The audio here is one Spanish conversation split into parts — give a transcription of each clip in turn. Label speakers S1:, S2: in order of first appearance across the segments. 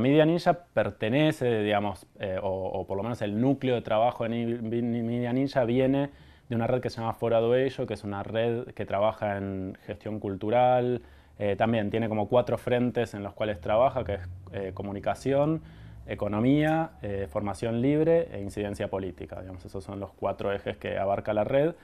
S1: Media Ninja pertenece, digamos, eh, o, por lo menos el núcleo de trabajo de Media Ninja viene de una red que se llama Fora ello, que es una red que trabaja en gestión cultural, eh, también tiene como cuatro frentes en los cuales trabaja, que es eh, comunicación, economía, formación libre e incidencia política. Digamos, esos son los cuatro ejes que abarca la red.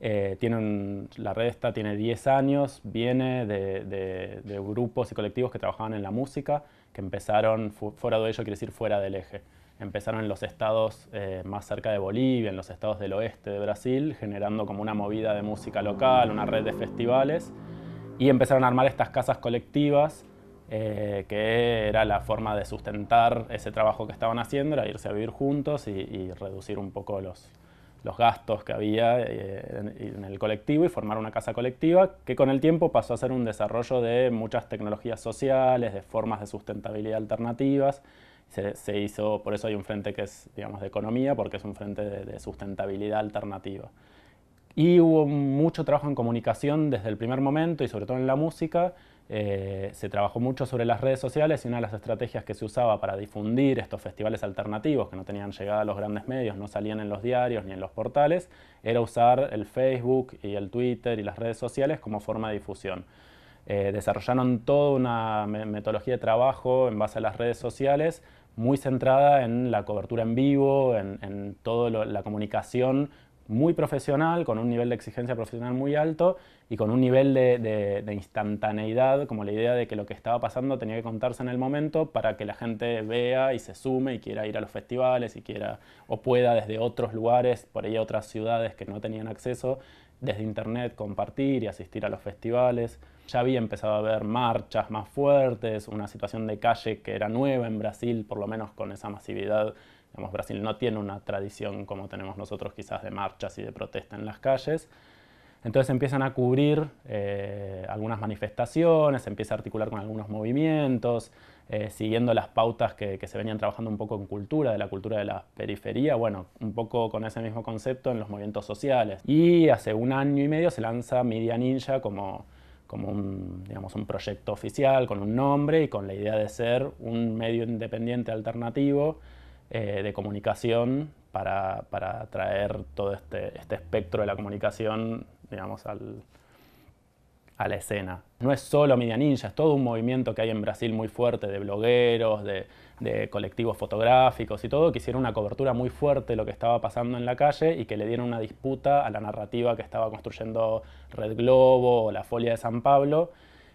S1: la red esta tiene 10 años, viene de, de, grupos y colectivos que trabajaban en la música que empezaron, fuera de ello quiere decir fuera del eje, empezaron en los estados eh, más cerca de Bolivia, en los estados del oeste de Brasil, generando como una movida de música local, una red de festivales, y empezaron a armar estas casas colectivas, eh, que era la forma de sustentar ese trabajo que estaban haciendo, era irse a vivir juntos y reducir un poco los, los gastos que había eh, en el colectivo y formar una casa colectiva que con el tiempo pasó a ser un desarrollo de muchas tecnologías sociales, de formas de sustentabilidad alternativas. Se, hizo, por eso hay un frente que es, digamos, de economía, porque es un frente de sustentabilidad alternativa. Y hubo mucho trabajo en comunicación desde el primer momento y sobre todo en la música, eh, se trabajó mucho sobre las redes sociales y una de las estrategias que se usaba para difundir estos festivales alternativos que no tenían llegada a los grandes medios, no salían en los diarios ni en los portales, era usar el Facebook y el Twitter y las redes sociales como forma de difusión. Eh, desarrollaron toda una metodología de trabajo en base a las redes sociales muy centrada en la cobertura en vivo, en toda la comunicación muy profesional, con un nivel de exigencia profesional muy alto y con un nivel de, instantaneidad, como la idea de que lo que estaba pasando tenía que contarse en el momento para que la gente vea y se sume y quiera ir a los festivales y quiera o pueda desde otros lugares, por ahí otras ciudades que no tenían acceso, desde internet compartir y asistir a los festivales. Ya había empezado a haber marchas más fuertes, una situación de calle que era nueva en Brasil, por lo menos con esa masividad Brasil no tiene una tradición como tenemos nosotros quizás de marchas y de protesta en las calles. Entonces empiezan a cubrir eh, algunas manifestaciones, empieza a articular con algunos movimientos, eh, siguiendo las pautas que, se venían trabajando un poco en cultura, de la cultura de la periferia, bueno, un poco con ese mismo concepto en los movimientos sociales. Y hace un año y medio se lanza Media Ninja como, un proyecto oficial, con un nombre y con la idea de ser un medio independiente alternativo eh, de comunicación para, para traer todo este, este espectro de la comunicación, digamos, a la escena. No es solo Media Ninja, es todo un movimiento que hay en Brasil muy fuerte de blogueros, de, de colectivos fotográficos y todo, que hicieron una cobertura muy fuerte de lo que estaba pasando en la calle y que le dieron una disputa a la narrativa que estaba construyendo Red Globo o la Folia de San Pablo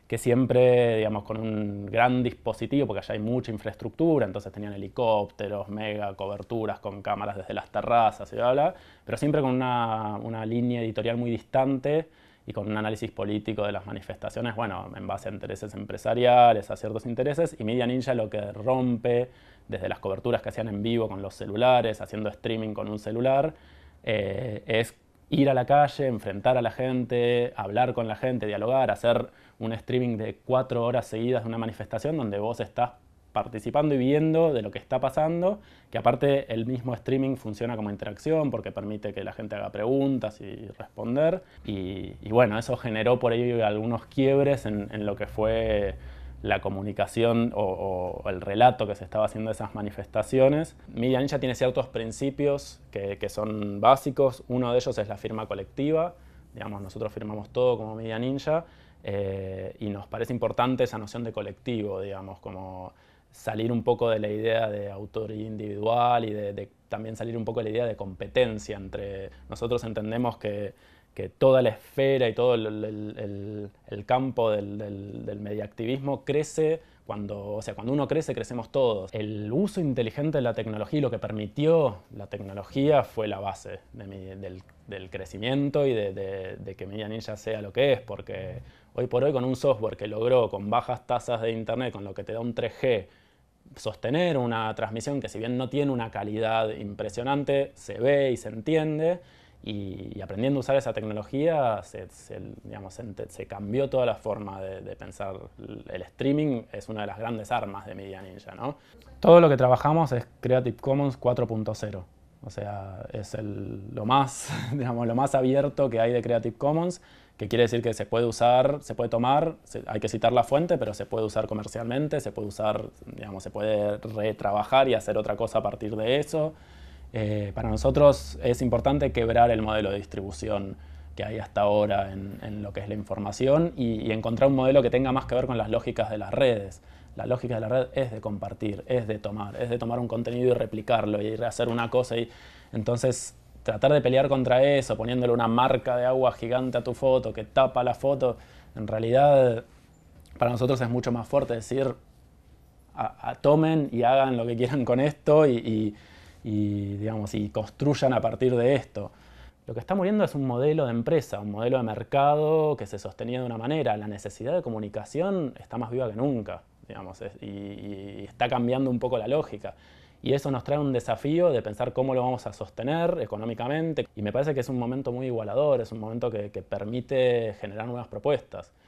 S1: que siempre, digamos, con un gran dispositivo, porque allá hay mucha infraestructura, entonces tenían helicópteros, mega coberturas con cámaras desde las terrazas y bla, bla, pero siempre con una, línea editorial muy distante y con un análisis político de las manifestaciones, bueno, en base a intereses empresariales, a ciertos intereses, y Media Ninja lo que rompe desde las coberturas que hacían en vivo con los celulares, haciendo streaming con un celular, eh, es ir a la calle, enfrentar a la gente, hablar con la gente, dialogar, hacer un streaming de cuatro horas seguidas de una manifestación donde vos estás participando y viendo de lo que está pasando, que aparte el mismo streaming funciona como interacción porque permite que la gente haga preguntas y responder. Y, bueno, eso generó por ahí algunos quiebres en lo que fue la comunicación o, el relato que se estaba haciendo de esas manifestaciones. Media Ninja tiene ciertos principios que, son básicos. Uno de ellos es la firma colectiva. Digamos, nosotros firmamos todo como Media Ninja eh, y nos parece importante esa noción de colectivo, digamos, como salir un poco de la idea de autor individual y de, también salir un poco de la idea de competencia entre nosotros entendemos que que toda la esfera y todo el, campo del, del, del mediactivismo crece cuando, o sea, cuando uno crece, crecemos todos. El uso inteligente de la tecnología y lo que permitió la tecnología fue la base del, crecimiento y de, de, de que Medianilla sea lo que es, porque hoy por hoy con un software que logró con bajas tasas de internet, con lo que te da un 3G, sostener una transmisión que si bien no tiene una calidad impresionante, se ve y se entiende, y, aprendiendo a usar esa tecnología, se, cambió toda la forma de, pensar. El streaming es una de las grandes armas de Media Ninja. ¿no? Todo lo que trabajamos es Creative Commons 4.0. O sea, es el, lo, más, digamos, lo más abierto que hay de Creative Commons, que quiere decir que se puede usar, se puede tomar, hay que citar la fuente, pero se puede usar comercialmente, se puede usar, digamos, se puede retrabajar y hacer otra cosa a partir de eso. Eh, para nosotros es importante quebrar el modelo de distribución que hay hasta ahora en, lo que es la información y, encontrar un modelo que tenga más que ver con las lógicas de las redes. La lógica de la red es de compartir, es de tomar, es de tomar un contenido y replicarlo y hacer una cosa. y Entonces, tratar de pelear contra eso, poniéndole una marca de agua gigante a tu foto que tapa la foto, en realidad para nosotros es mucho más fuerte decir, a, tomen y hagan lo que quieran con esto y y, digamos, y construyan a partir de esto. Lo que está muriendo es un modelo de empresa, un modelo de mercado que se sostenía de una manera. La necesidad de comunicación está más viva que nunca, digamos, y, está cambiando un poco la lógica. Y eso nos trae un desafío de pensar cómo lo vamos a sostener económicamente. Y me parece que es un momento muy igualador, es un momento que permite generar nuevas propuestas.